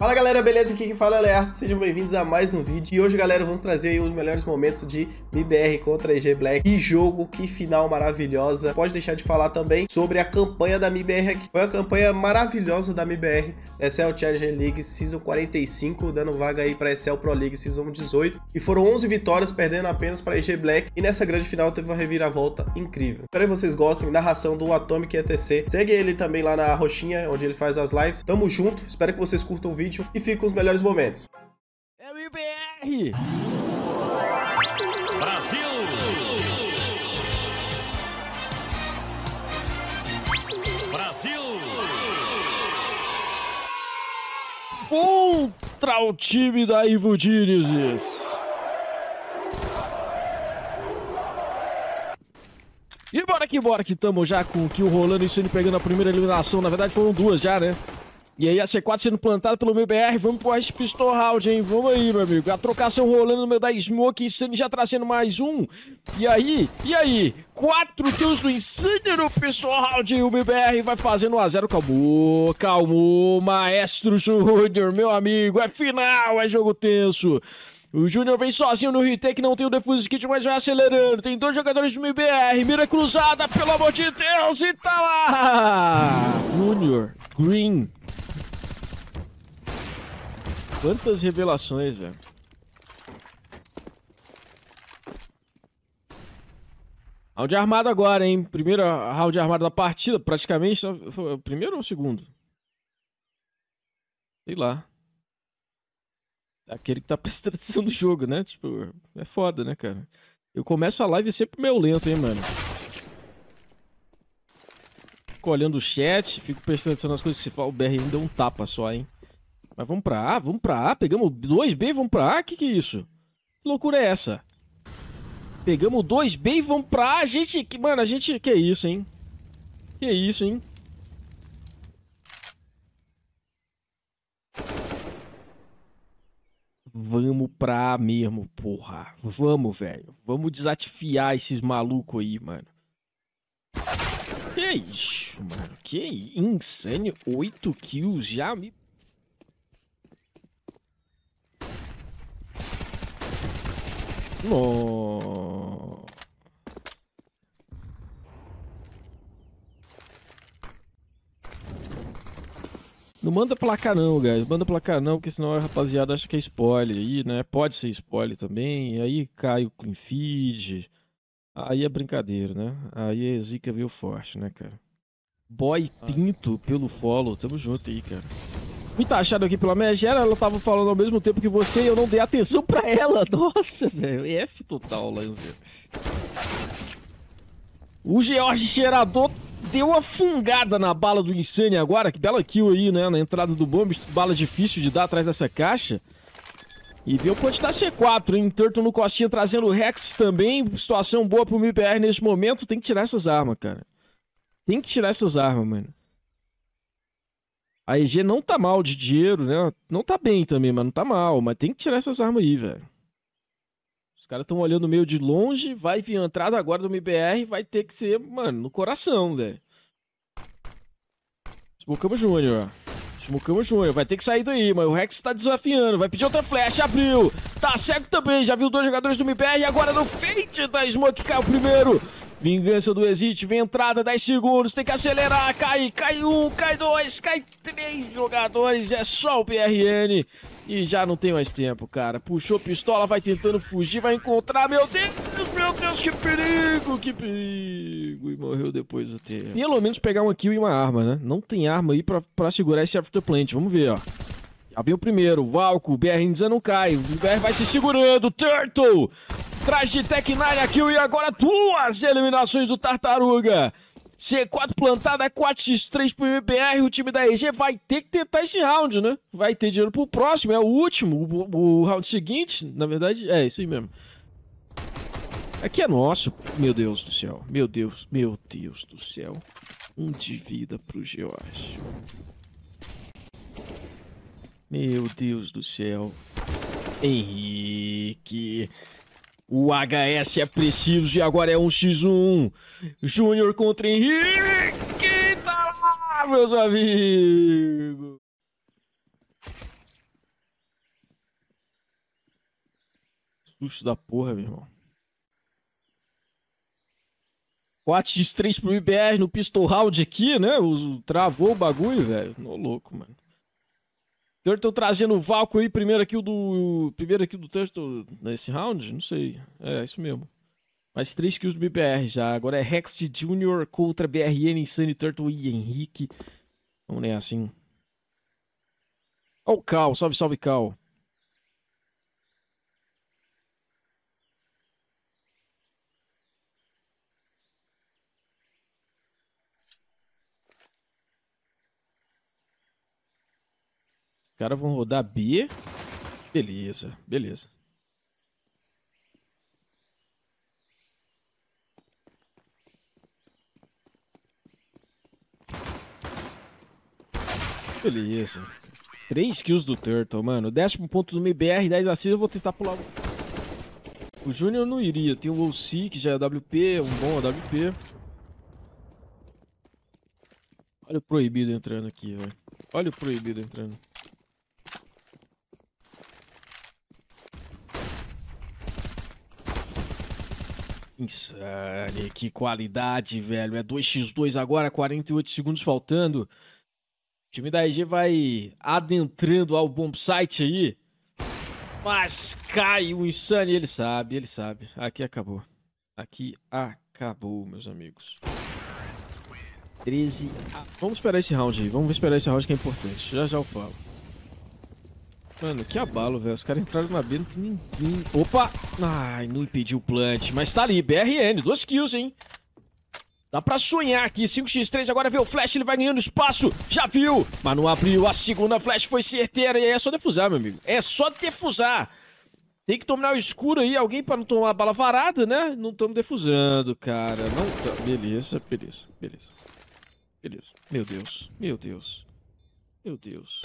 Fala galera, beleza? Aqui quem fala é o sejam bem-vindos a mais um vídeo. E hoje, galera, vamos trazer aí um dos melhores momentos de MBR contra EG Black. Que jogo, que final maravilhosa. Pode deixar de falar também sobre a campanha da MBR aqui. Foi a campanha maravilhosa da MBR. Essa Challenger League Season 45, dando vaga aí para Excel Pro League Season 18. E foram 11 vitórias, perdendo apenas para EG Black. E nessa grande final teve uma reviravolta incrível. Espero que vocês gostem. Narração do Atomic ETC. Segue ele também lá na roxinha, onde ele faz as lives. Tamo junto, espero que vocês curtam o vídeo vídeo e fica os melhores momentos. MBR! É Brasil! Brasil! Contra o time da Ivo Diniz. E bora que bora que tamo já com o Kill rolando e sendo pegando a primeira eliminação. Na verdade foram duas já, né? E aí a C4 sendo plantada pelo meu BR, vamos pro Ice Pistol Round, hein? Vamos aí, meu amigo. A trocação rolando no meu da Smoke, Insane já trazendo mais um. E aí, e aí? Quatro kills do Insane no Pistol Round, e o meu BR vai fazendo 1x0. Calmou, calmou, Maestro Júnior, meu amigo. É final, é jogo tenso. O Júnior vem sozinho no retake, não tem o defuse kit, mas vai acelerando. Tem dois jogadores do MBR, mira cruzada, pelo amor de Deus, e tá lá! Júnior, Green, Quantas revelações, velho. Round armado agora, hein? Primeira round armado da partida, praticamente. Né? Foi o primeiro ou o segundo? Sei lá. Aquele que tá prestando atenção do jogo, né? Tipo, é foda, né, cara? Eu começo a live sempre meio lento, hein, mano? Fico olhando o chat, fico prestando atenção nas coisas que se fala. O BR ainda deu um tapa só, hein? Mas vamos pra A, vamos pra A, pegamos 2B, vamos pra A, que que é isso? Que loucura é essa? Pegamos 2B e vamos pra A, gente, que, mano, a gente, que é isso, hein? Que é isso, hein? Vamos pra A mesmo, porra. Vamos, velho. Vamos desatifiar esses malucos aí, mano. Que isso, mano. Que insane. Oito kills já me No. Não manda placar não, guys. Manda placar não, porque senão a rapaziada acha que é spoiler. aí, né, pode ser spoiler também. Aí cai o feed. Aí é brincadeira, né? Aí a é zica veio forte, né, cara? Boy Tinto ah. pelo follow. Tamo junto aí, cara. Me taxado aqui pela minha gera, ela tava falando ao mesmo tempo que você e eu não dei atenção pra ela. Nossa, velho. É F total, Lanzinho. O George Cheirador deu uma fungada na bala do Insane agora. Que bela kill aí, né? Na entrada do bomb. Bala difícil de dar atrás dessa caixa. E viu quanto da C4, hein? Turtle no costinha trazendo o Rex também. Situação boa pro MIBR nesse momento. Tem que tirar essas armas, cara. Tem que tirar essas armas, mano. A EG não tá mal de dinheiro, né? Não tá bem também, mas não tá mal. Mas tem que tirar essas armas aí, velho. Os caras estão olhando meio de longe, vai vir a entrada agora do MBR, vai ter que ser, mano, no coração, velho. Smocamos Júnior. Smocamos Júnior. Vai ter que sair daí, mas o Rex tá desafiando. Vai pedir outra flecha, abriu. Tá cego também, já viu dois jogadores do MBR e agora no feint da Smoke caiu o primeiro. Vingança do Exit, vem entrada, 10 segundos, tem que acelerar, cai, cai um, cai dois, cai três jogadores, é só o PRN. E já não tem mais tempo, cara. Puxou pistola, vai tentando fugir, vai encontrar, meu Deus, meu Deus, que perigo, que perigo. E morreu depois do tempo. Pelo é menos pegar uma kill e uma arma, né? Não tem arma aí pra, pra segurar esse afterplant, vamos ver, ó. Abriu o primeiro, Valco, BR não cai, o BR vai se segurando, Turtle, traz de Tech Nine aqui e agora duas eliminações do Tartaruga. C4 plantada, 4x3 pro BR. o time da EG vai ter que tentar esse round, né? Vai ter dinheiro pro próximo, é o último, o, o, o round seguinte, na verdade, é isso aí mesmo. Aqui é nosso, meu Deus do céu, meu Deus, meu Deus do céu. Um de vida pro George. Meu Deus do céu. Henrique. O HS é preciso e agora é um x 1 Júnior contra Henrique. Tá lá, meus amigos. Susto da porra, meu irmão. 4x3 pro IBR no pistol round aqui, né? Travou o bagulho, velho. No louco, mano. Turtle então, trazendo o Valko aí, primeiro aqui do. Primeiro aqui do Turtle nesse round? Não sei. É, isso mesmo. Mais 3 kills do BPR já. Agora é Rex Jr. Junior contra BRN, Insane Turtle e Henrique. Vamos nem assim. Ó oh, o Cal, salve, salve Cal. caras vão rodar B. Beleza, beleza. Beleza. três kills do Turtle, mano. Décimo ponto do MBR, 10 assist, eu vou tentar pular. O Júnior não iria. Tem o OC, que já é WP, um bom AWP. Olha o proibido entrando aqui, velho. Olha o proibido entrando. Insane, que qualidade, velho. É 2x2 agora, 48 segundos faltando. O time da EG vai adentrando ao bomb site aí. Mas cai o Insane, ele sabe, ele sabe. Aqui acabou. Aqui acabou, meus amigos. 13 a... Vamos esperar esse round aí, vamos esperar esse round que é importante. Já já eu falo. Mano, que abalo, velho. Os caras entraram na B, não tem ninguém. Opa! Ai, não impediu o plant. Mas tá ali, BRN, duas kills, hein? Dá pra sonhar aqui, 5x3, agora vê o flash, ele vai ganhando espaço, já viu, mas não abriu, a segunda flash foi certeira, e é só defusar, meu amigo, é só defusar. Tem que dominar o escuro aí, alguém pra não tomar bala varada, né? Não estamos defusando, cara, não tá... beleza, beleza, beleza, beleza, meu Deus, meu Deus, meu Deus.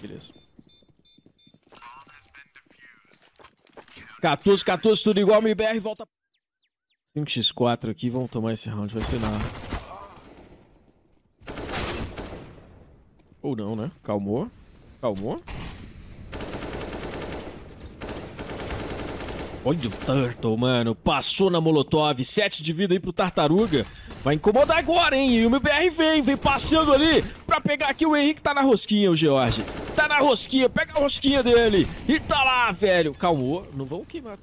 Beleza. 14, 14, tudo igual, MBR, volta. 5x4 aqui, vamos tomar esse round, vai ser nada. Ou não, né? Calmou. Calmou. Olha o Turtle, mano. Passou na Molotov. 7 de vida aí pro Tartaruga. Vai incomodar agora, hein? E o MBR vem, vem passando ali pegar aqui o Henrique, tá na rosquinha o George. Tá na rosquinha, pega a rosquinha dele. E tá lá, velho. Calmou, não vão queimar.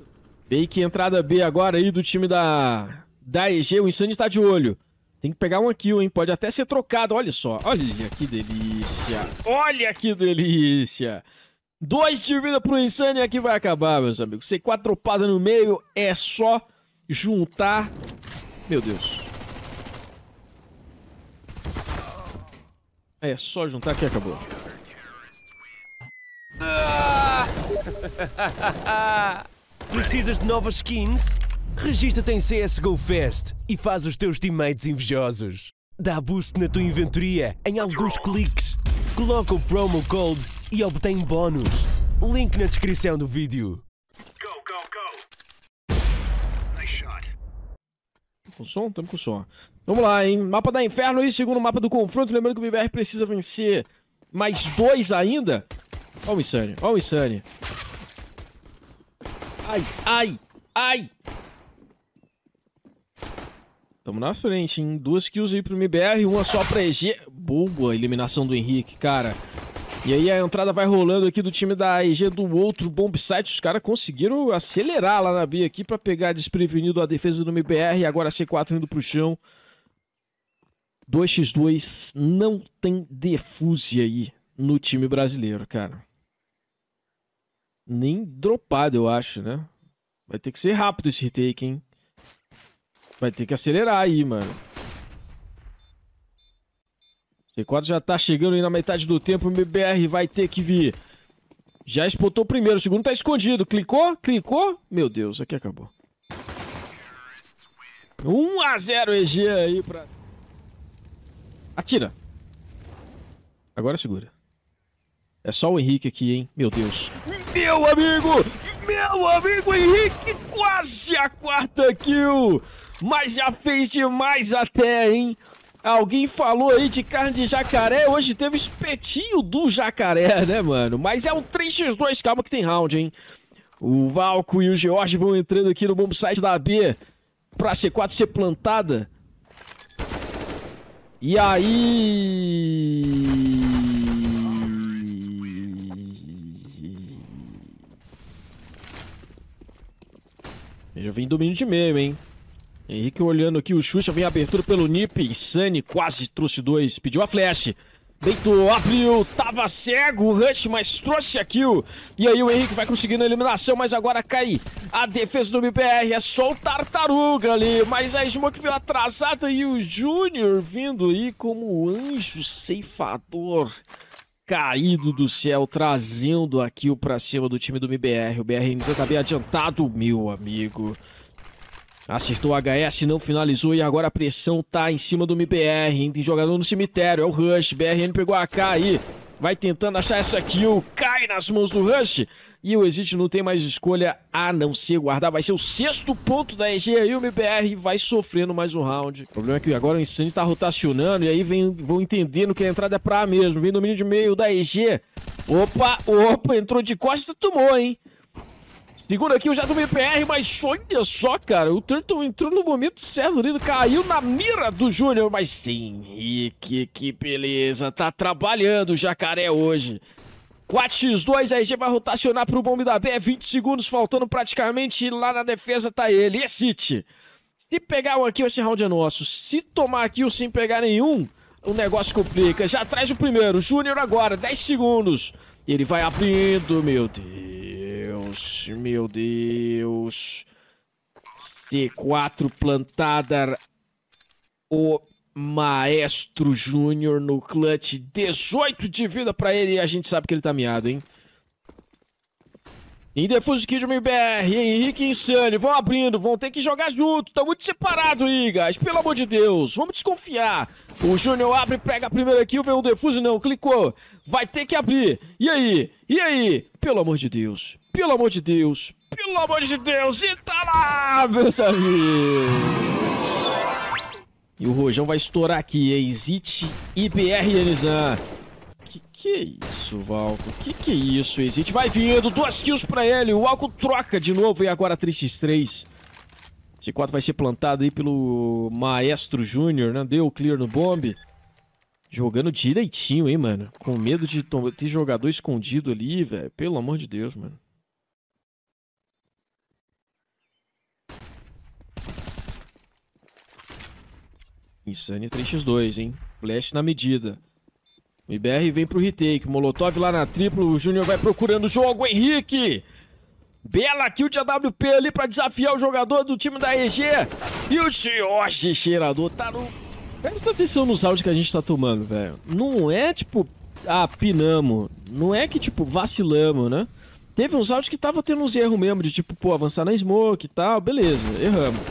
que entrada B agora aí do time da, da EG. O Insane tá de olho. Tem que pegar um kill, hein? Pode até ser trocado. Olha só. Olha que delícia. Olha que delícia. Dois de vida pro Insane e aqui vai acabar, meus amigos. C4 dropada no meio é só juntar. Meu Deus. É só juntar que acabou. Precisas de novas skins? Registra-te em CSGO Fest e faz os teus teammates invejosos. Dá boost na tua inventoria em alguns cliques. Coloca o promo code e obtém bônus. Link na descrição do vídeo. Go, Com som? Estamos com som. Vamos lá, hein? Mapa da Inferno e segundo mapa do confronto. Lembrando que o BBR precisa vencer mais dois ainda. Ó o Insane, ó o Insane. Ai, ai, ai. Tamo na frente, hein? Duas kills aí pro MBR, uma só pra EG. Boa eliminação do Henrique, cara. E aí a entrada vai rolando aqui do time da EG do outro bombsite. Os caras conseguiram acelerar lá na B aqui pra pegar desprevenido a defesa do MBR. Agora a C4 indo pro chão. 2x2 não tem defuse aí no time brasileiro, cara. Nem dropado, eu acho, né? Vai ter que ser rápido esse retake, hein? Vai ter que acelerar aí, mano. C4 já tá chegando aí na metade do tempo. O MBR vai ter que vir. Já espotou o primeiro. O segundo tá escondido. Clicou? Clicou? Meu Deus, aqui acabou. 1 a 0 EG aí pra... Atira! Agora segura. É só o Henrique aqui, hein? Meu Deus. Meu amigo! Meu amigo Henrique! Quase a quarta kill! Mas já fez demais até, hein? Alguém falou aí de carne de jacaré. Hoje teve espetinho do jacaré, né, mano? Mas é um 3x2. Calma que tem round, hein? O Valco e o George vão entrando aqui no bomb site da B pra C4 ser plantada. E aí? Eu vim domínio de meio, hein? Henrique olhando aqui, o Xuxa vem abertura pelo Nip, Insane quase trouxe dois, pediu a flash feito abriu, tava cego o Rush, mas trouxe a kill. E aí o Henrique vai conseguindo a eliminação, mas agora cai a defesa do MPR. É só o Tartaruga ali, mas a Smoke veio atrasada e o Júnior vindo aí como anjo ceifador caído do céu, trazendo a kill pra cima do time do MBR. O BR ainda tá bem adiantado, meu amigo. Acertou o HS, não finalizou e agora a pressão tá em cima do MBR. Tem jogador no cemitério, é o Rush. BRN pegou a AK aí. Vai tentando achar essa kill, cai nas mãos do Rush. E o Exit não tem mais escolha a não ser guardar. Vai ser o sexto ponto da EG aí. O MBR vai sofrendo mais um round. O problema é que agora o Insane tá rotacionando. E aí vem, vão entendendo que a entrada é pra mesmo. Vem domínio de meio da EG. Opa, opa, entrou de costa, tomou, hein? Segura aqui o jato do MPR, mas olha só, cara. O Turtle entrou no momento certo ali, caiu na mira do Júnior. Mas sim, Henrique, que, que beleza. Tá trabalhando o Jacaré hoje. 4x2, a RG vai rotacionar pro bombe da B. 20 é segundos faltando praticamente. Lá na defesa tá ele. E City. Se pegar um aqui, esse round é nosso. Se tomar aqui ou sem pegar nenhum, o negócio complica. Já traz o primeiro. Júnior agora, 10 segundos. Ele vai abrindo, meu Deus. Deus, meu Deus. C4 plantada. O Maestro Júnior no clutch. 18 de vida para ele. E a gente sabe que ele tá miado, hein? Em Defuse Kid MBR, Henrique e Insane vão abrindo, vão ter que jogar junto, tá muito separado aí, guys, pelo amor de Deus, vamos desconfiar. O Júnior abre, pega a primeira kill, vem o Defuse, não, clicou, vai ter que abrir, e aí, e aí, pelo amor de Deus, pelo amor de Deus, pelo amor de Deus, e tá lá, meus amigos. E o Rojão vai estourar aqui, hein? Zit e BR Yenizan. Que que é isso, Valco? Que que é isso, Exit? Vai vindo, duas kills pra ele. O Alco troca de novo e agora 3x3. c 4 vai ser plantado aí pelo Maestro Júnior, né? Deu o clear no bomb. Jogando direitinho, hein, mano? Com medo de ter jogador escondido ali, velho. Pelo amor de Deus, mano. Insane 3x2, hein? Flash na medida. O IBR vem pro retake. Molotov lá na triplo. O Júnior vai procurando o jogo. Henrique! Bela kill de AWP ali pra desafiar o jogador do time da EG. E o Jorge Cheirador tá no... Presta atenção nos áudios que a gente tá tomando, velho. Não é, tipo, ah, pinamos. Não é que, tipo, vacilamos, né? Teve uns áudios que tava tendo uns erros mesmo, de tipo, pô, avançar na smoke e tal. Beleza, erramos.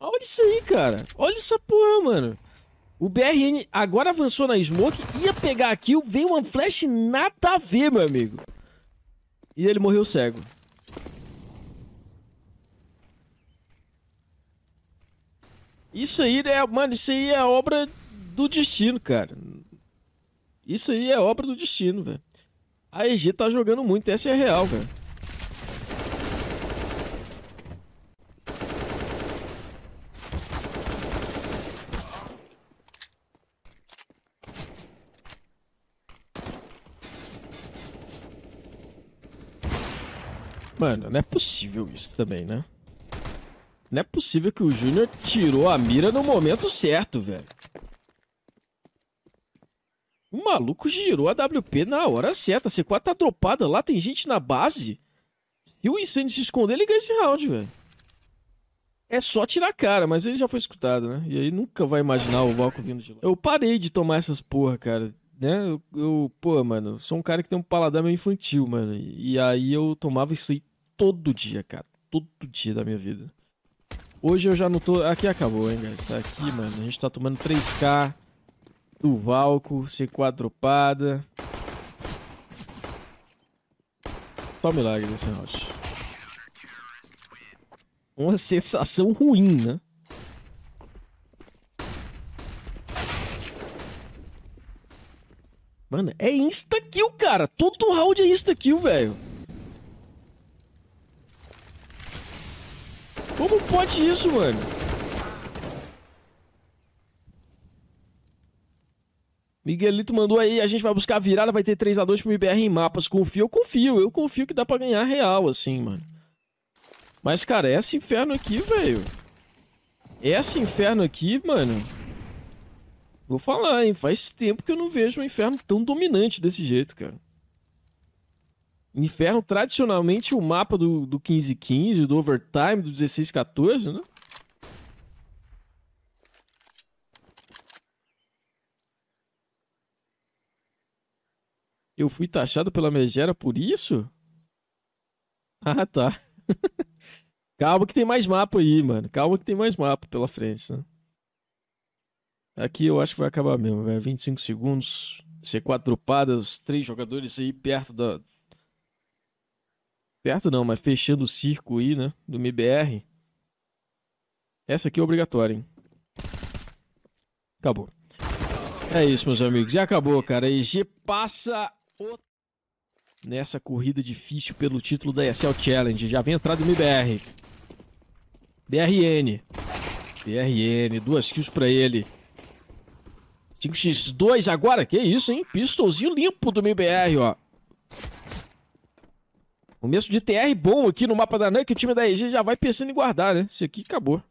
Olha isso aí, cara. Olha essa porra, mano. O BRN agora avançou na Smoke, ia pegar a kill, veio uma flash nada a ver, meu amigo. E ele morreu cego. Isso aí é, mano, isso aí é obra do destino, cara. Isso aí é obra do destino, velho. A EG tá jogando muito, essa é a real, velho. Mano, não é possível isso também, né? Não é possível que o Júnior tirou a mira no momento certo, velho. O maluco girou a WP na hora certa. A C4 tá dropada lá, tem gente na base. Se o incêndio se esconder, ele ganha esse round, velho. É só tirar a cara, mas ele já foi escutado, né? E aí nunca vai imaginar o Valco vindo de lá. Eu parei de tomar essas porra, cara. Né? Eu, eu, pô, mano, sou um cara que tem um paladar meio infantil, mano. E aí eu tomava isso aí todo dia, cara. Todo dia da minha vida. Hoje eu já não tô... Aqui acabou, hein, guys. Tá aqui, mano, a gente tá tomando 3k do Valco, C4 dropada. Só um milagre desse round. Uma sensação ruim, né? Mano, é insta-kill, cara. Todo round é insta-kill, velho. Como pode isso, mano? Miguelito mandou aí, a gente vai buscar a virada, vai ter 3x2 pro BR em mapas. Confio, eu confio, eu confio que dá pra ganhar real, assim, mano. Mas, cara, é esse inferno aqui, velho. É esse inferno aqui, mano. Vou falar, hein, faz tempo que eu não vejo um inferno tão dominante desse jeito, cara. Inferno, tradicionalmente, o mapa do, do 15-15, do overtime, do 16-14, né? Eu fui taxado pela megera por isso? Ah, tá. Calma que tem mais mapa aí, mano. Calma que tem mais mapa pela frente, né? Aqui eu acho que vai acabar mesmo, velho. 25 segundos, ser 4 dropadas, três jogadores aí perto da, Perto não, mas fechando o circo aí, né? Do MBR. Essa aqui é obrigatória, hein? Acabou. É isso, meus amigos. E acabou, cara. A EG passa o... nessa corrida difícil pelo título da ESL Challenge. Já vem entrada no MBR. BRN. BRN. Duas kills pra ele. 5x2 agora. Que isso, hein? Pistolzinho limpo do MBR, ó. Começo de TR bom aqui no mapa da NAN, que o time da EG já vai pensando em guardar, né? Isso aqui acabou.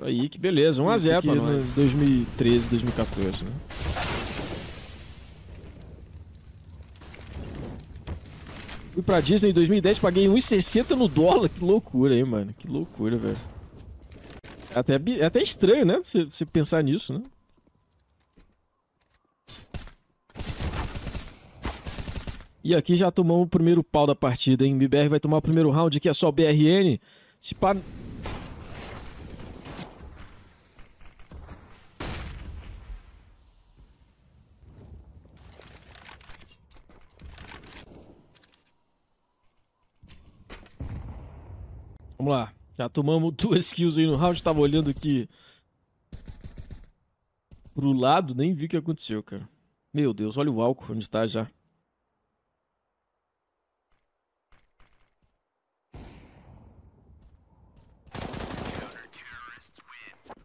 Aí, que beleza. 1x0 pra é nós. 2013, 2014, né? Fui pra Disney em 2010, paguei 1,60 no dólar. Que loucura hein, mano. Que loucura, velho. Até, é até estranho, né? Se, pensar nisso, né? E aqui já tomamos o primeiro pau da partida, hein? BBR vai tomar o primeiro round, que é só BRN. Se pá... Vamos lá. Já tomamos duas kills aí no round, tava olhando aqui pro lado, nem vi o que aconteceu, cara. Meu Deus, olha o álcool onde tá já.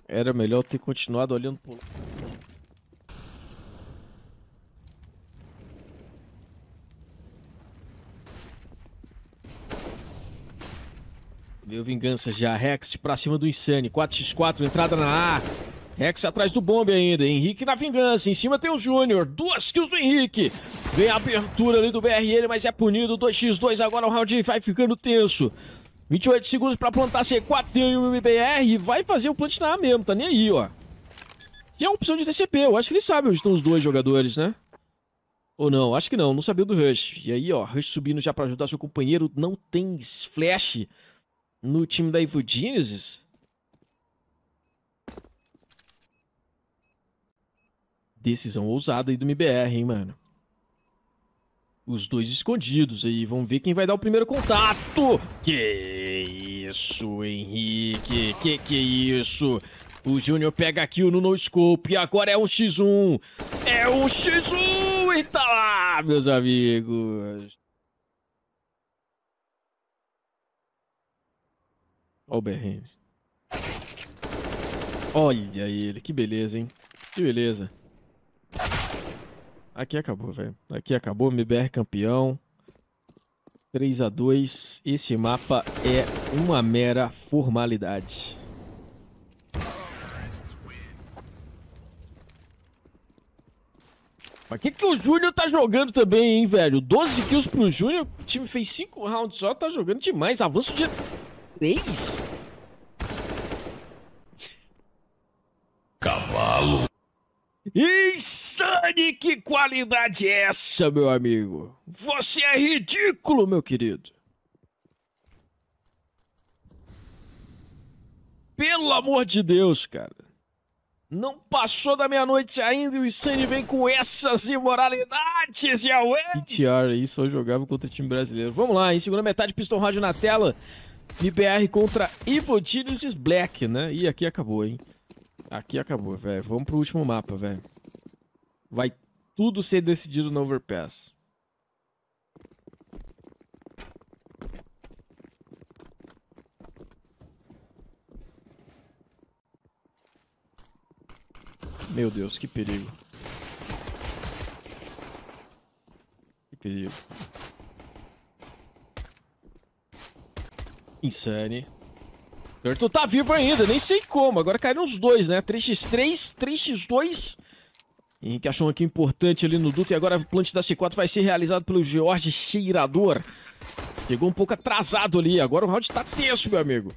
Era melhor ter continuado olhando pro lado. Veio vingança já. Rex pra cima do Insane. 4x4, entrada na A. Rex atrás do bombe ainda. Henrique na vingança. Em cima tem o Júnior. Duas kills do Henrique. Vem a abertura ali do BRL, mas é punido. 2x2 agora. O round vai ficando tenso. 28 segundos pra plantar C4. Tem o MBR. Vai fazer o plant na A mesmo. Tá nem aí, ó. E é uma opção de TCP. Eu acho que ele sabe onde estão os dois jogadores, né? Ou não? Acho que não. Não sabia do Rush. E aí, ó. Rush subindo já pra ajudar seu companheiro. Não tem flash no time da Evil Geniuses. Decisão ousada aí do MBR, hein, mano. Os dois escondidos aí. Vamos ver quem vai dar o primeiro contato. Que isso, Henrique. Que que isso. O Júnior pega kill no no-scope. E agora é um x 1 É um x 1 Eita tá lá, meus amigos. Olha o BRM. Olha ele, que beleza, hein? Que beleza. Aqui acabou, velho. Aqui acabou, MBR campeão. 3 a 2 Esse mapa é uma mera formalidade. Mas que que o Júnior tá jogando também, hein, velho? 12 kills pro Júnior, o time fez 5 rounds só, tá jogando demais. Avanço de... Cavalo. Insane, que qualidade é essa, meu amigo? Você é ridículo, meu querido. Pelo amor de Deus, cara. Não passou da meia-noite ainda e o Insane vem com essas imoralidades, Yahweh! Tiara aí só jogava contra time brasileiro. Vamos lá, em segunda metade, Pistão Rádio na tela. MBR contra Ivotinius Black, né? E aqui acabou, hein? Aqui acabou, velho. Vamos pro último mapa, velho. Vai tudo ser decidido no overpass. Meu Deus, que perigo. Que perigo. Insane. Turtle tá vivo ainda, nem sei como. Agora caíram os dois, né? 3x3, 3x2. Henrique achou um aqui importante ali no duto. E agora o plant da C4 vai ser realizado pelo George Cheirador. Chegou um pouco atrasado ali. Agora o round tá tenso, meu amigo.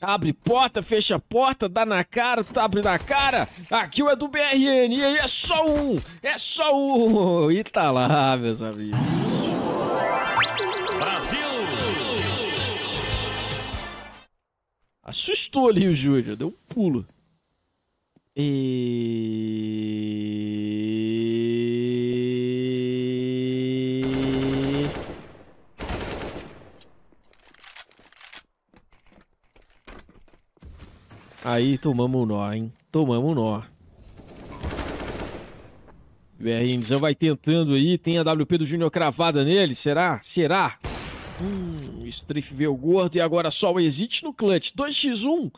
Abre porta, fecha porta, dá na cara, tá abre na cara. Aqui o é do BRN. E aí é só um. É só um. E tá lá, meus amigos. assustou ali o Júlio, deu um pulo. E. Aí tomamos um nó, hein? Tomamos um nó. BR Indizão vai tentando aí, tem a WP do Júnior cravada nele, será? Será? Hum, Strife veio gordo e agora só o Exit no clutch. 2x1.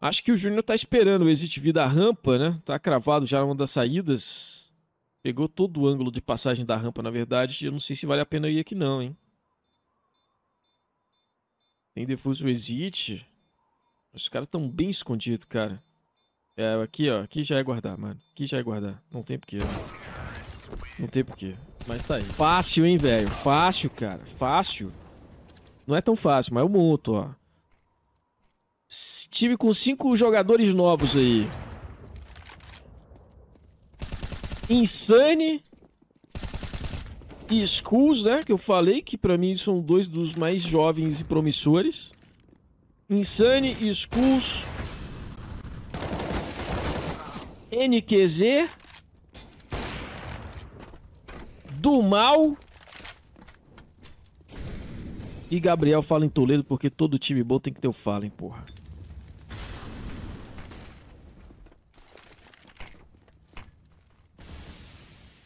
Acho que o Júnior tá esperando o Exit vir da rampa, né? Tá cravado já uma das saídas. Pegou todo o ângulo de passagem da rampa, na verdade. Eu não sei se vale a pena ir aqui não, hein? Tem defuso o Exit. Os caras tão bem escondidos, cara. É, aqui, ó. Aqui já é guardar, mano. Aqui já é guardar. Não tem porquê. Não tem porquê. Mas tá aí. Fácil, hein, velho? Fácil, cara. Fácil. Não é tão fácil, mas eu monto, ó. Time com cinco jogadores novos aí. Insane e Skulls, né? Que eu falei que pra mim são dois dos mais jovens e promissores. Insane e Skulls. NQZ do mal. E Gabriel fala em Toledo porque todo time bom tem que ter o Fallen, porra.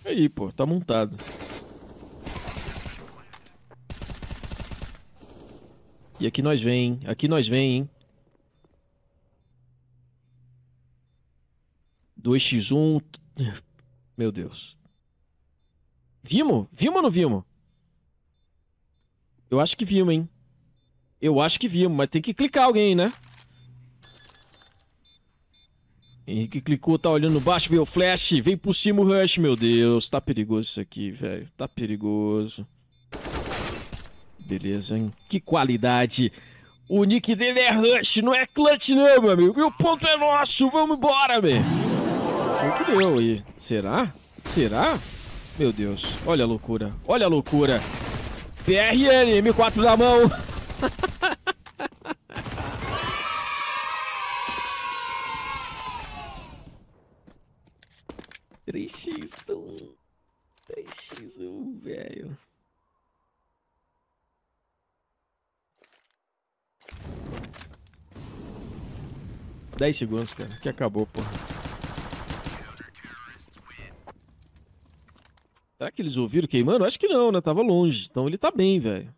Aí, pô, tá montado. E aqui nós vem, hein? Aqui nós vem, hein? 2x1. Meu Deus. Vimos? Vimos ou não vimos? Eu acho que vimos, hein? Eu acho que vimos, mas tem que clicar alguém, né? Henrique clicou, tá olhando baixo, veio o flash, veio por cima o rush, meu Deus. Tá perigoso isso aqui, velho. Tá perigoso. Beleza, hein? Que qualidade. O nick dele é Rush, não é Clutch não, meu amigo. E o ponto é nosso, vamos embora, meu. Foi que deu aí. Será? Será? Meu Deus, olha a loucura, olha a loucura. PRN, M4 na mão. Três x velho. Dez segundos, cara, que acabou, porra. Será que eles ouviram queimando? Acho que não, né? Tava longe. Então ele tá bem, velho.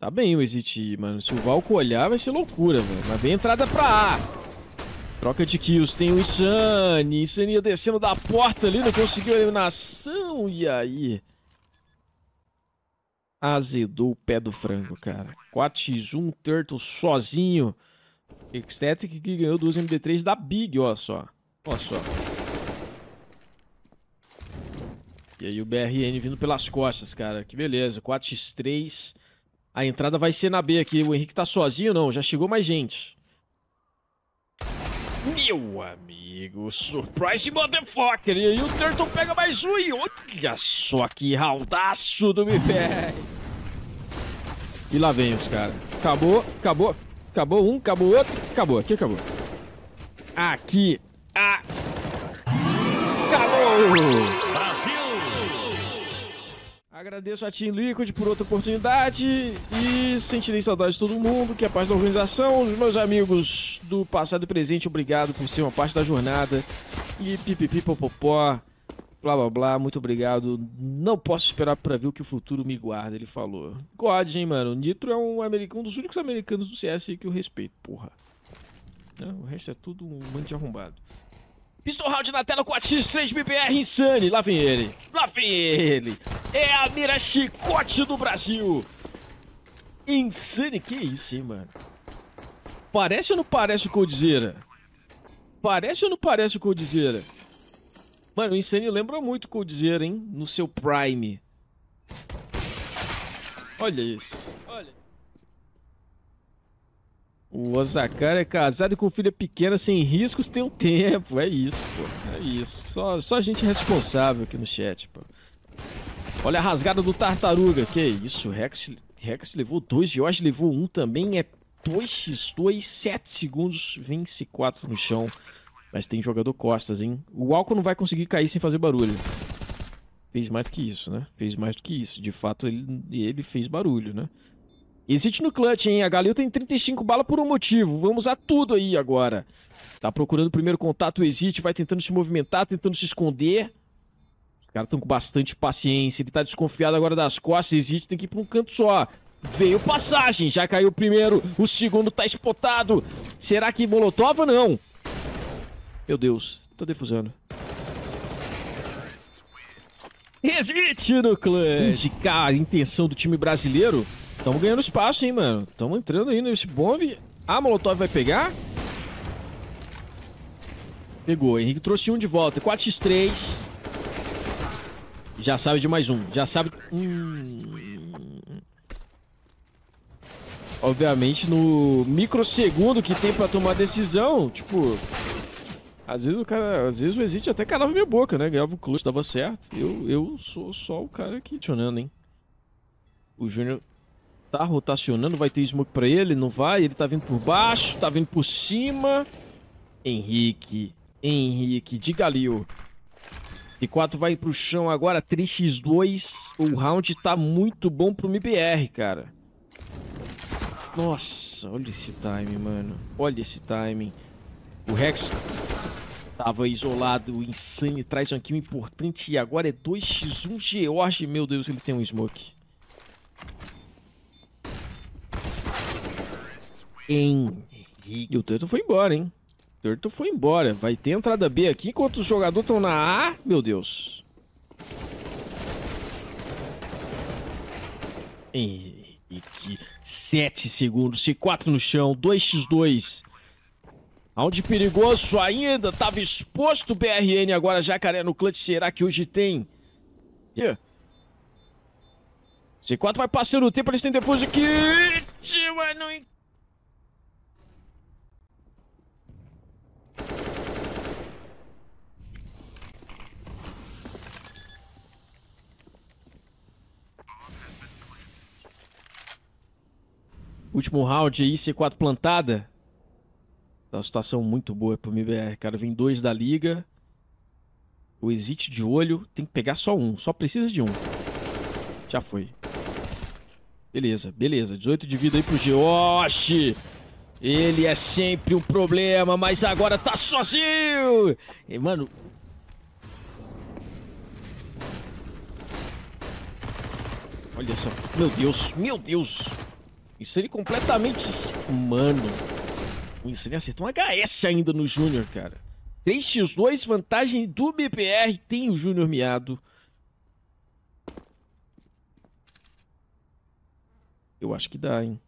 Tá bem o Exit, mano. Se o Valco olhar, vai ser loucura, velho. Mas vem entrada pra A. Troca de kills. Tem o Insane. Insane descendo da porta ali. Não conseguiu a eliminação. E aí? Azedou o pé do frango, cara. 4x1, Turtle sozinho. Ecstatic que ganhou duas MD3 da Big, ó só. Ó só. E aí o BRN vindo pelas costas, cara. Que beleza. 4x3. A entrada vai ser na B aqui. O Henrique tá sozinho, não. Já chegou mais gente. Meu amigo, surprise motherfucker! E aí o Turtle pega mais um e olha só que raldaço do MPR! E lá vem os caras. Acabou, acabou, acabou um, acabou outro, acabou. Aqui acabou. Aqui. Ah. Acabou! Agradeço a Team Liquid por outra oportunidade e sentirei saudade de todo mundo, que é parte da organização, os meus amigos do passado e presente, obrigado por ser uma parte da jornada e pipipipopopó, blá blá blá, muito obrigado. Não posso esperar para ver o que o futuro me guarda, ele falou. God, hein, mano, Nitro é um, americano, um dos únicos americanos do CS que eu respeito, porra. o resto é tudo um monte de arrombado. Pistol Round na tela com a X3BBR Insane. Lá vem ele. Lá vem ele. É a mira chicote do Brasil. Insane, que isso, hein, mano? Parece ou não parece o Coldzera? Parece ou não parece o Coldzera? Mano, o Insane lembra muito o Coldzera, hein? No seu Prime. Olha isso. O Osakara é casado e com filha pequena, sem riscos, tem um tempo. É isso, pô. É isso. Só, só gente responsável aqui no chat, pô. Olha a rasgada do Tartaruga. Que isso, Rex, Rex levou dois, Jorge levou um também. É 2x2, 7 segundos, 4 no chão. Mas tem jogador costas, hein? O álcool não vai conseguir cair sem fazer barulho. Fez mais que isso, né? Fez mais do que isso. De fato, ele, ele fez barulho, né? Existe no clutch, hein? A Galil tem 35 balas por um motivo. Vamos a tudo aí agora. Tá procurando o primeiro contato, existe, vai tentando se movimentar, tentando se esconder. Os caras estão com bastante paciência. Ele tá desconfiado agora das costas. Existe, tem que ir pra um canto só. Veio passagem, já caiu o primeiro. O segundo tá espotado. Será que Molotov ou não? Meu Deus, tô defusando. Existe no clutch. Cara, intenção do time brasileiro Tamo ganhando espaço, hein, mano. Tamo entrando aí nesse bombe. A Molotov vai pegar. Pegou. Henrique trouxe um de volta. 4x3. Já sabe de mais um. Já sabe... Hum... Obviamente, no microsegundo que tem pra tomar decisão, tipo... Às vezes o cara, às vezes o Exit até calava minha boca, né? Ganhava o clutch, dava certo. Eu, eu sou só o cara aqui, funcionando, hein? O Júnior Tá rotacionando, vai ter smoke pra ele, não vai? Ele tá vindo por baixo, tá vindo por cima. Henrique, Henrique, de Galio E 4 vai pro chão agora, 3x2. O round tá muito bom pro MBR, cara. Nossa, olha esse time, mano. Olha esse timing. O Rex tava isolado, insane, traz um kill importante. E agora é 2x1 George. Meu Deus, ele tem um smoke. Henrique. E o Turtle foi embora, hein? O Turtle foi embora. Vai ter entrada B aqui enquanto os jogadores estão na A. Meu Deus. Henrique. 7 segundos. C4 no chão. 2x2. Aonde perigoso ainda, tava exposto o BRN, agora Jacaré no clutch, será que hoje tem? Yeah. C4 vai passando o tempo, eles têm depois de mas não Último round aí, C4 plantada. Tá uma situação muito boa pro MBR, cara. Vem dois da liga. O exit de olho. Tem que pegar só um. Só precisa de um. Já foi. Beleza, beleza. 18 de vida aí pro Geoshi. Ele é sempre um problema, mas agora tá sozinho. E, mano... Olha essa... Meu Deus, meu Deus. Insane completamente... Mano. O Insane acertou um HS ainda no Júnior, cara. 3x2, vantagem do BPR. Tem o Júnior miado. Eu acho que dá, hein.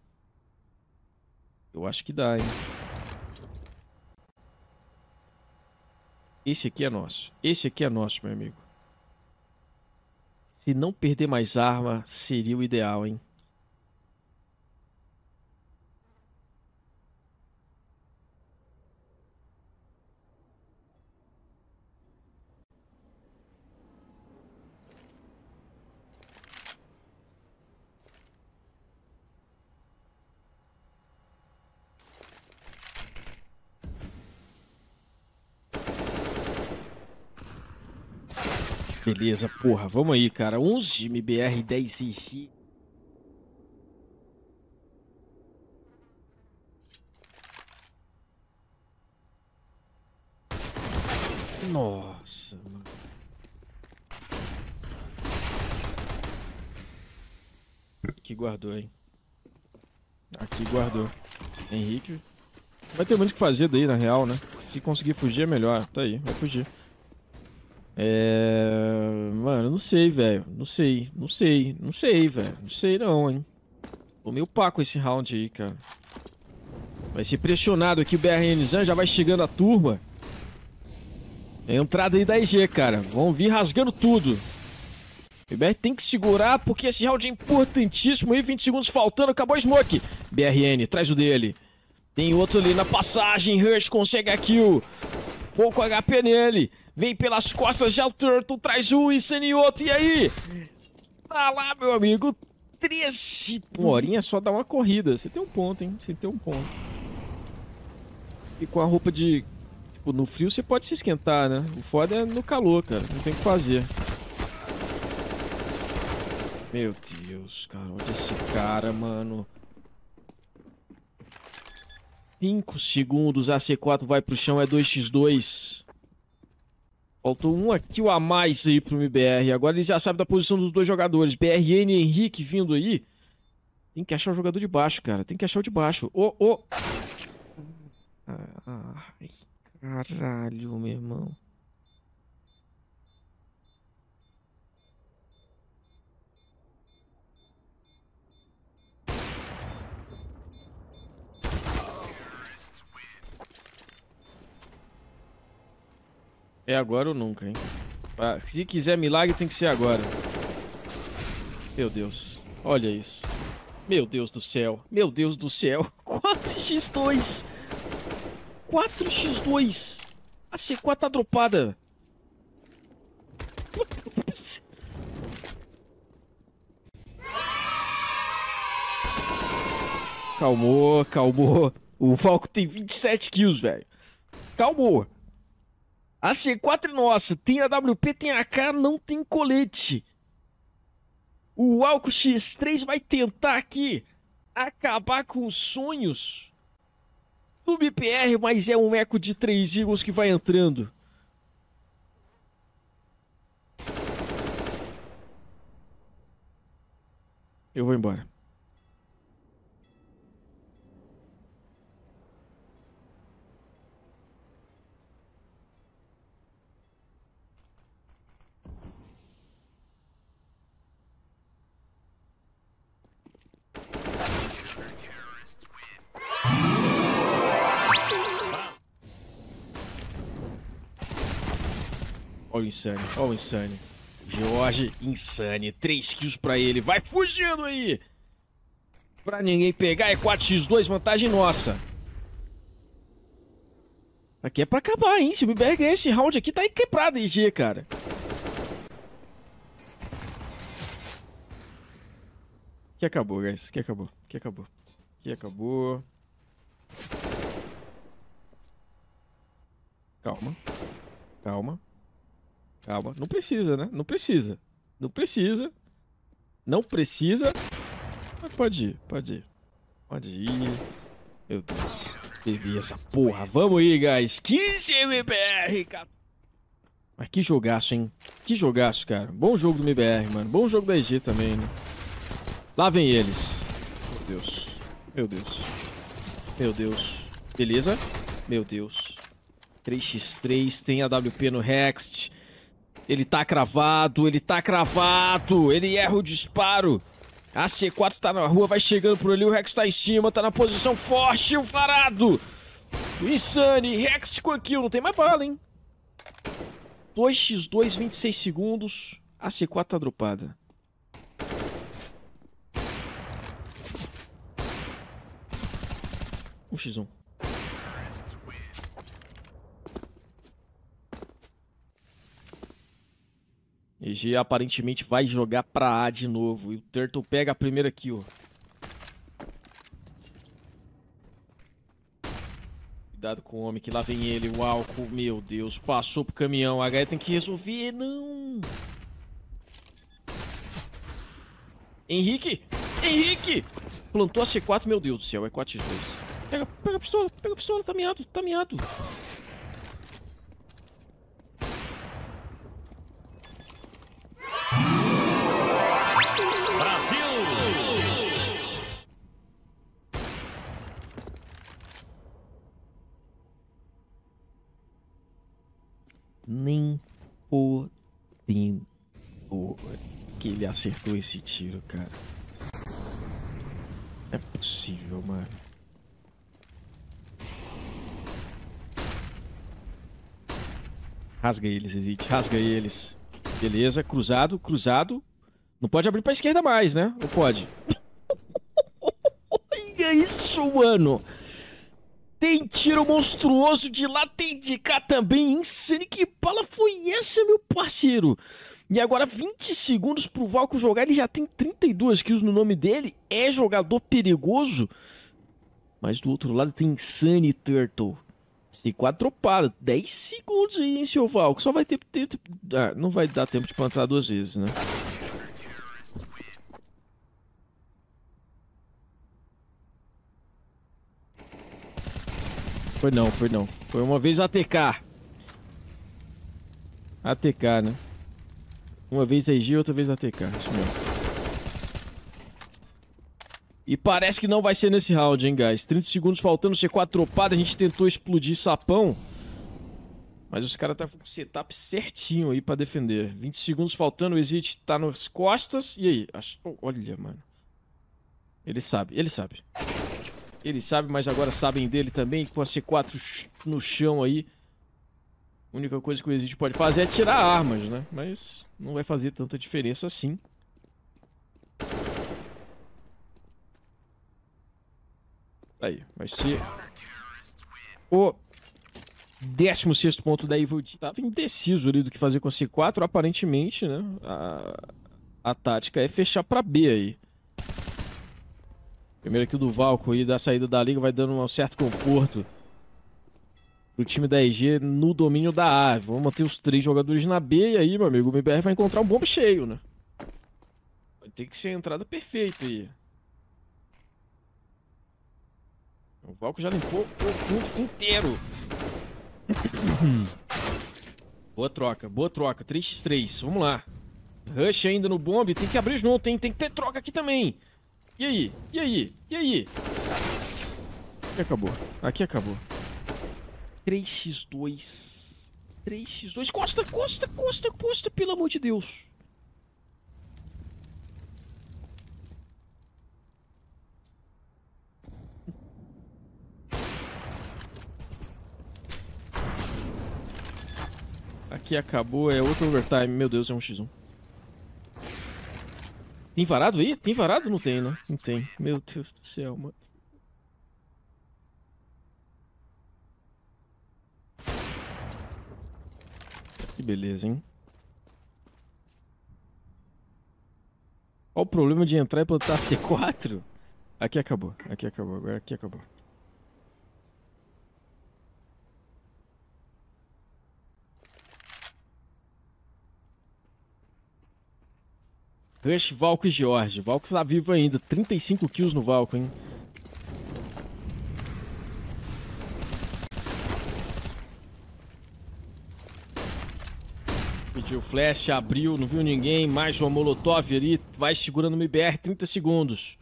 Eu acho que dá, hein. Esse aqui é nosso. Esse aqui é nosso, meu amigo. Se não perder mais arma, seria o ideal, hein? beleza, porra. Vamos aí, cara. 11 MBR 10 G. Nossa, mano. Aqui guardou, hein? Aqui guardou. Henrique. Vai ter muito o que fazer daí, na real, né? Se conseguir fugir é melhor. Tá aí, vai fugir. É. Mano, não sei, velho. Não sei, não sei, não sei, velho. Não sei não, hein. Tô meio paco esse round aí, cara. Vai ser pressionado aqui o BRN Zan, já vai chegando a turma. É a entrada aí da IG, cara. Vão vir rasgando tudo. O BR tem que segurar, porque esse round é importantíssimo. Aí, 20 segundos faltando, acabou o smoke. BRN, traz o dele. Tem outro ali na passagem, Rush consegue a kill pouco HP nele. Vem pelas costas, já o Turtle traz um, incendiou outro, e aí? Tá lá, meu amigo, três Uma horinha só dá uma corrida. Você tem um ponto, hein? Você tem um ponto. E com a roupa de... Tipo, no frio você pode se esquentar, né? O foda é no calor, cara. Não tem o que fazer. Meu Deus, cara. Onde é esse cara, mano? 5 segundos. AC4 vai pro chão, é 2x2. Faltou um aqui a mais aí pro MBR. Agora ele já sabe da posição dos dois jogadores. BRN e Henrique vindo aí. Tem que achar o jogador de baixo, cara. Tem que achar o de baixo. Ô, oh, ô! Oh. Ai, caralho, meu irmão. É agora ou nunca, hein? Ah, se quiser milagre, tem que ser agora. Meu Deus. Olha isso. Meu Deus do céu. Meu Deus do céu. 4x2. 4x2. A C4 tá dropada. Calmou, calmou. O Falco tem 27 kills, velho. Calmou. A C4 é nossa, tem a WP, tem a AK, não tem colete. O Alco X3 vai tentar aqui acabar com os sonhos do BPR, mas é um eco de 3 Eagles que vai entrando. Eu vou embora. Olha o Insane, olha o Insane. Jorge Insane, 3 kills pra ele. Vai fugindo aí! Pra ninguém pegar, é 4x2, vantagem nossa. Aqui é pra acabar, hein? Se o BBR ganhar esse round aqui, tá quebrado IG, cara. Que acabou, guys. Que acabou. Que acabou. Que acabou. Calma. Calma. Calma. Não precisa, né? Não precisa. Não precisa. Não precisa. Mas pode ir, pode ir. Pode ir. Meu Deus. Perdi essa porra. Vamos aí, guys. 15 MBR, cara. Mas que jogaço, hein? Que jogaço, cara. Bom jogo do MBR, mano. Bom jogo da EG também, né? Lá vem eles. Meu Deus. Meu Deus. Meu Deus. Beleza? Meu Deus. 3x3, tem a WP no Hext. Ele tá cravado, ele tá cravado. Ele erra o disparo. A C4 tá na rua, vai chegando por ali. O Rex tá em cima, tá na posição forte. O varado. O Insane. Rex com aquilo. Não tem mais bala, hein? 2x2, 26 segundos. A C4 tá dropada. Um x 1 EG aparentemente vai jogar pra A de novo. E o Turtle pega a primeira kill. Cuidado com o homem, que lá vem ele, o álcool. Meu Deus, passou pro caminhão. A HE tem que resolver, não. Henrique! Henrique! Plantou a C4, meu Deus do céu, é 4x2. Pega, pega a pistola, pega a pistola, tá miado, tá miado. acertou esse tiro, cara. É possível, mano. Rasga eles, Zizit. Rasga eles. Beleza, cruzado, cruzado. Não pode abrir pra esquerda mais, né? Ou pode? Olha isso, mano! Tem tiro monstruoso de lá, tem de cá também. Insane, que bala foi essa, meu parceiro? E agora 20 segundos pro Valco jogar, ele já tem 32 kills no nome dele, é jogador perigoso. Mas do outro lado tem Sunny Turtle. Se quadropado, 10 segundos aí, hein, seu Valco. Só vai ter, ter, ter ah, não vai dar tempo de plantar duas vezes, né? Foi não, foi não. Foi uma vez ATK. ATK, né? Uma vez a IG, outra vez a TK. Isso mesmo. E parece que não vai ser nesse round, hein, guys. 30 segundos faltando, C4 tropada. A gente tentou explodir sapão. Mas os caras estão tá com o setup certinho aí pra defender. 20 segundos faltando, o Exit tá nas costas. E aí? Acho... Oh, olha, mano. Ele sabe, ele sabe. Ele sabe, mas agora sabem dele também. Com a C4 no chão aí. A única coisa que o Exit pode fazer é tirar armas, né? Mas não vai fazer tanta diferença assim. Aí, vai ser o 16 ponto da Evil D. Tava indeciso ali do que fazer com a C4, aparentemente, né? A, a tática é fechar pra B aí. Primeiro aqui do Valco e da saída da liga vai dando um certo conforto pro time da EG no domínio da A. Vamos manter os três jogadores na B e aí, meu amigo, o MBR vai encontrar um bombe cheio, né? Vai ter que ser a entrada perfeita aí. O Valco já limpou o fundo inteiro. boa troca, boa troca. 3x3, vamos lá. Rush ainda no bombe, tem que abrir junto, hein? Tem que ter troca aqui também. E aí? E aí? E aí? Aqui acabou. Aqui acabou. 3x2. 3x2. Costa, costa, costa, costa, pelo amor de Deus. Aqui acabou, é outro overtime. Meu Deus, é um x1. Tem varado aí? Tem varado? Não tem, né? Não tem. Meu Deus do céu, mano. Que beleza, hein? Qual o problema de entrar e plantar C4? Aqui acabou, aqui acabou, agora aqui acabou. Rush, Valco e George. Valco tá vivo ainda. 35 kills no Valco, hein? O Flash abriu, não viu ninguém. Mais uma Molotov ali. Vai segurando o MBR 30 segundos.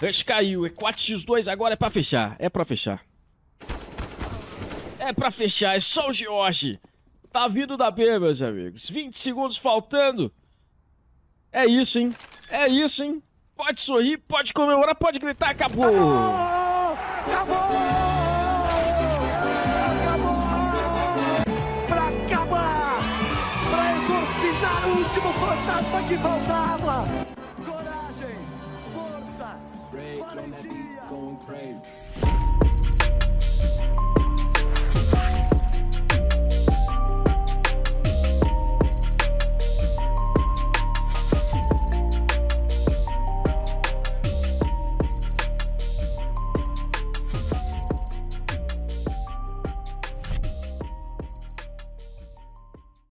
Rush caiu. É 4x2 agora. É pra fechar. É pra fechar. É pra fechar. É só o George. Tá vindo da B, meus amigos. 20 segundos faltando. É isso, hein? É isso, hein? Pode sorrir, pode comemorar, pode gritar. Acabou! o que faltava. Coragem, força, valentia.